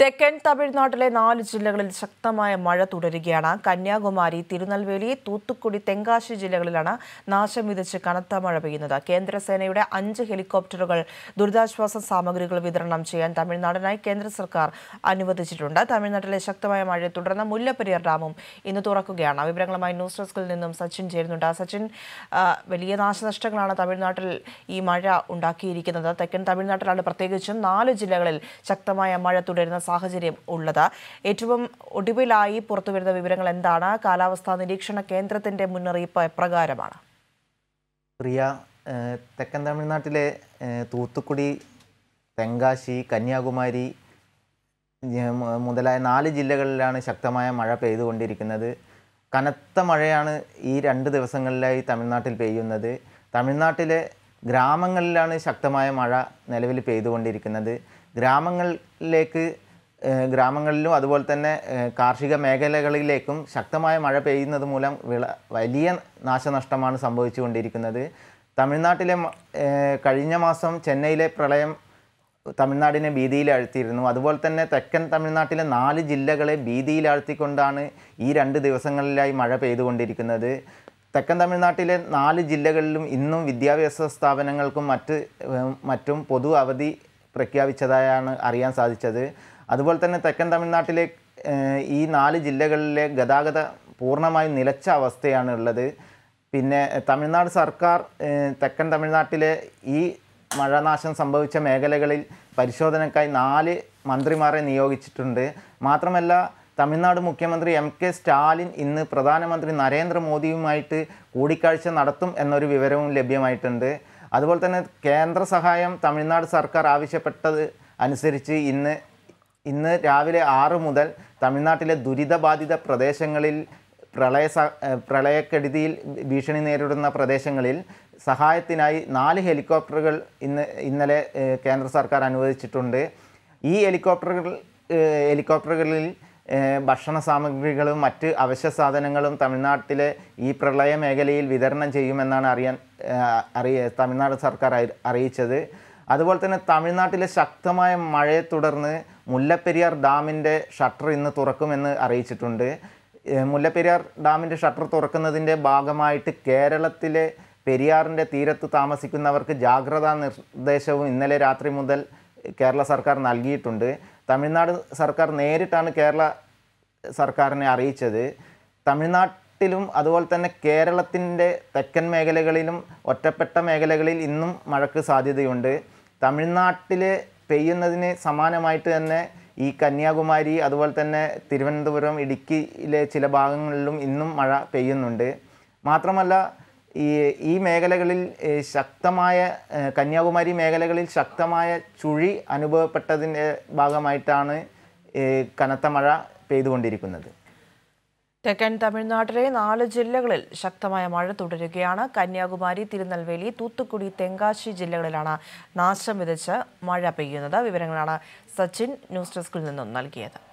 തെക്കൻ തമിഴ്നാട്ടിലെ നാല് ജില്ലകളിൽ ശക്തമായ മഴ തുടരുകയാണ് കന്യാകുമാരി തിരുനെൽവേലി തൂത്തുക്കുടി തെങ്കാശി ജില്ലകളിലാണ് നാശം വിതച്ച് കനത്ത മഴ പെയ്യുന്നത് കേന്ദ്രസേനയുടെ അഞ്ച് ഹെലികോപ്റ്ററുകൾ ദുരിതാശ്വാസ സാമഗ്രികൾ വിതരണം ചെയ്യാൻ തമിഴ്നാടിനായി കേന്ദ്ര സർക്കാർ അനുവദിച്ചിട്ടുണ്ട് തമിഴ്നാട്ടിലെ ശക്തമായ മഴയെ തുടർന്ന് മുല്ലപ്പെരിയാർ ഡാമും ഇന്ന് തുറക്കുകയാണ് വിവരങ്ങളുമായി ന്യൂസ് ഡെസ്കിൽ നിന്നും സച്ചിൻ ചേരുന്നുണ്ട് സച്ചിൻ വലിയ നാശനഷ്ടങ്ങളാണ് തമിഴ്നാട്ടിൽ ഈ മഴ ഉണ്ടാക്കിയിരിക്കുന്നത് തെക്കൻ തമിഴ്നാട്ടിലാണ് പ്രത്യേകിച്ചും നാല് ജില്ലകളിൽ ശക്തമായ മഴ തുടരുന്ന സാഹചര്യം ഉള്ളത് ഏറ്റവും ഒടുവിലായി പുറത്തുവരുന്ന വിവരങ്ങൾ എന്താണ് കാലാവസ്ഥാ നിരീക്ഷണ കേന്ദ്രത്തിന്റെ മുന്നറിയിപ്പ് എപ്രകാരമാണ് പ്രിയ തെക്കൻ തമിഴ്നാട്ടിലെ തൂത്തുക്കുടി തെങ്കാശി കന്യാകുമാരി മുതലായ നാല് ജില്ലകളിലാണ് ശക്തമായ മഴ പെയ്തുകൊണ്ടിരിക്കുന്നത് കനത്ത മഴയാണ് ഈ രണ്ട് ദിവസങ്ങളിലായി തമിഴ്നാട്ടിൽ പെയ്യുന്നത് തമിഴ്നാട്ടിലെ ഗ്രാമങ്ങളിലാണ് ശക്തമായ മഴ നിലവിൽ പെയ്തുകൊണ്ടിരിക്കുന്നത് ഗ്രാമങ്ങളിലേക്ക് ഗ്രാമങ്ങളിലും അതുപോലെ തന്നെ കാർഷിക മേഖലകളിലേക്കും ശക്തമായ മഴ പെയ്യുന്നത് മൂലം വിള വലിയ നാശനഷ്ടമാണ് സംഭവിച്ചുകൊണ്ടിരിക്കുന്നത് തമിഴ്നാട്ടിലെ കഴിഞ്ഞ മാസം ചെന്നൈയിലെ പ്രളയം തമിഴ്നാടിനെ ഭീതിയിലാഴ്ത്തിയിരുന്നു അതുപോലെ തന്നെ തെക്കൻ തമിഴ്നാട്ടിലെ നാല് ജില്ലകളെ ഭീതിയിലാഴ്ത്തിക്കൊണ്ടാണ് ഈ രണ്ട് ദിവസങ്ങളിലായി മഴ പെയ്തുകൊണ്ടിരിക്കുന്നത് തെക്കൻ തമിഴ്നാട്ടിലെ നാല് ജില്ലകളിലും ഇന്നും വിദ്യാഭ്യാസ സ്ഥാപനങ്ങൾക്കും മറ്റ് മറ്റും പൊതു അവധി പ്രഖ്യാപിച്ചതായാണ് അറിയാൻ സാധിച്ചത് അതുപോലെ തന്നെ തെക്കൻ തമിഴ്നാട്ടിലെ ഈ നാല് ജില്ലകളിലെ ഗതാഗത പൂർണ്ണമായി നിലച്ച അവസ്ഥയാണ് ഉള്ളത് പിന്നെ തമിഴ്നാട് സർക്കാർ തെക്കൻ തമിഴ്നാട്ടിലെ ഈ മഴനാശം സംഭവിച്ച മേഖലകളിൽ പരിശോധനക്കായി നാല് മന്ത്രിമാരെ നിയോഗിച്ചിട്ടുണ്ട് മാത്രമല്ല തമിഴ്നാട് മുഖ്യമന്ത്രി എം കെ സ്റ്റാലിൻ ഇന്ന് പ്രധാനമന്ത്രി നരേന്ദ്രമോദിയുമായിട്ട് കൂടിക്കാഴ്ച നടത്തും എന്നൊരു വിവരവും ലഭ്യമായിട്ടുണ്ട് അതുപോലെ തന്നെ കേന്ദ്ര സഹായം തമിഴ്നാട് സർക്കാർ ആവശ്യപ്പെട്ടത് അനുസരിച്ച് ഇന്ന് ഇന്ന് രാവിലെ ആറ് മുതൽ തമിഴ്നാട്ടിലെ ദുരിതബാധിത പ്രദേശങ്ങളിൽ പ്രളയ പ്രളയക്കെടുതിയിൽ ഭീഷണി നേരിടുന്ന പ്രദേശങ്ങളിൽ സഹായത്തിനായി നാല് ഹെലികോപ്റ്ററുകൾ ഇന്ന് ഇന്നലെ കേന്ദ്ര സർക്കാർ അനുവദിച്ചിട്ടുണ്ട് ഈ ഹെലികോപ്റ്ററുകൾ ഹെലികോപ്റ്ററുകളിൽ ഭക്ഷണ സാമഗ്രികളും മറ്റ് അവശ്യ സാധനങ്ങളും തമിഴ്നാട്ടിലെ ഈ പ്രളയ മേഖലയിൽ വിതരണം ചെയ്യുമെന്നാണ് അറിയാൻ അറിയ തമിഴ്നാട് സർക്കാർ അറിയിച്ചത് അതുപോലെ തന്നെ തമിഴ്നാട്ടിലെ ശക്തമായ മഴയെ തുടർന്ന് മുല്ലപ്പെരിയാർ ഡാമിൻ്റെ ഷട്ടർ ഇന്ന് തുറക്കുമെന്ന് അറിയിച്ചിട്ടുണ്ട് മുല്ലപ്പെരിയാർ ഡാമിൻ്റെ ഷട്ടർ തുറക്കുന്നതിൻ്റെ ഭാഗമായിട്ട് കേരളത്തിലെ പെരിയാറിൻ്റെ തീരത്ത് താമസിക്കുന്നവർക്ക് ജാഗ്രതാ നിർദ്ദേശവും ഇന്നലെ രാത്രി മുതൽ കേരള സർക്കാർ നൽകിയിട്ടുണ്ട് തമിഴ്നാട് സർക്കാർ നേരിട്ടാണ് കേരള സർക്കാരിനെ അറിയിച്ചത് തമിഴ്നാട്ടിലും അതുപോലെ തന്നെ കേരളത്തിൻ്റെ തെക്കൻ മേഖലകളിലും ഒറ്റപ്പെട്ട മേഖലകളിൽ ഇന്നും മഴയ്ക്ക് സാധ്യതയുണ്ട് തമിഴ്നാട്ടിൽ പെയ്യുന്നതിന് സമാനമായിട്ട് തന്നെ ഈ കന്യാകുമാരി അതുപോലെ തന്നെ തിരുവനന്തപുരം ഇടുക്കിയിലെ ചില ഭാഗങ്ങളിലും ഇന്നും മഴ പെയ്യുന്നുണ്ട് മാത്രമല്ല ഈ ഈ മേഖലകളിൽ ശക്തമായ കന്യാകുമാരി മേഖലകളിൽ ശക്തമായ ചുഴി അനുഭവപ്പെട്ടതിൻ്റെ ഭാഗമായിട്ടാണ് കനത്ത മഴ പെയ്തുകൊണ്ടിരിക്കുന്നത് തെക്കൻ തമിഴ്നാട്ടിലെ നാല് ജില്ലകളിൽ ശക്തമായ മഴ തുടരുകയാണ് കന്യാകുമാരി തിരുനെൽവേലി തൂത്തുക്കുടി തെങ്കാശി ജില്ലകളിലാണ് നാശം വിതച്ച് മഴ പെയ്യുന്നത് വിവരങ്ങളാണ് സച്ചിൻ ന്യൂസ് ഡെസ്കിൽ നിന്നും നൽകിയത്